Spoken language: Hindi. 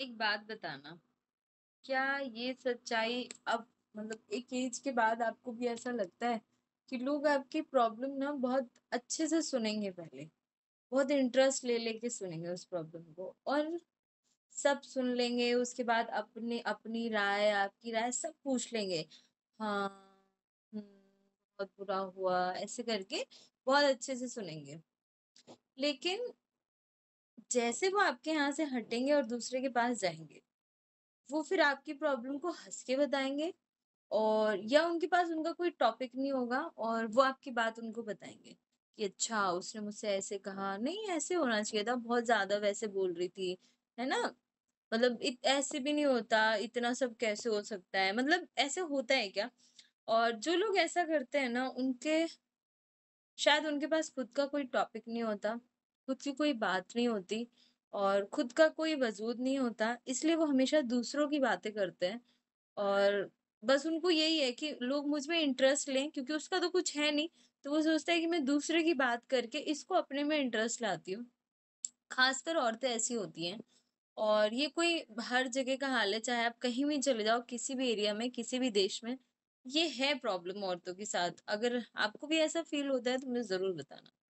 एक बात बताना क्या ये सच्चाई अब मतलब एक एज के बाद आपको भी ऐसा लगता है कि लोग आपकी प्रॉब्लम ना बहुत अच्छे से सुनेंगे पहले बहुत इंटरेस्ट ले लेके सुनेंगे उस प्रॉब्लम को और सब सुन लेंगे उसके बाद अपने अपनी राय आपकी राय सब पूछ लेंगे हाँ हम्म, बहुत बुरा हुआ ऐसे करके बहुत अच्छे से सुनेंगे लेकिन जैसे वो आपके यहाँ से हटेंगे और दूसरे के पास जाएंगे वो फिर आपकी प्रॉब्लम को हंस के बताएंगे और या उनके पास उनका कोई टॉपिक नहीं होगा और वो आपकी बात उनको बताएंगे कि अच्छा उसने मुझसे ऐसे कहा नहीं ऐसे होना चाहिए था बहुत ज़्यादा वैसे बोल रही थी है ना मतलब ऐसे भी नहीं होता इतना सब कैसे हो सकता है मतलब ऐसे होता है क्या और जो लोग ऐसा करते हैं ना उनके शायद उनके पास खुद का कोई टॉपिक नहीं होता खुद की कोई बात नहीं होती और खुद का कोई वजूद नहीं होता इसलिए वो हमेशा दूसरों की बातें करते हैं और बस उनको यही है कि लोग मुझ में इंटरेस्ट लें क्योंकि उसका तो कुछ है नहीं तो वो सोचता है कि मैं दूसरे की बात करके इसको अपने में इंटरेस्ट लाती हूँ खासकर औरतें ऐसी होती हैं और ये कोई हर जगह का हाल है चाहे आप कहीं भी चले जाओ किसी भी एरिया में किसी भी देश में ये है प्रॉब्लम औरतों के साथ अगर आपको भी ऐसा फील होता है तो मुझे ज़रूर बताना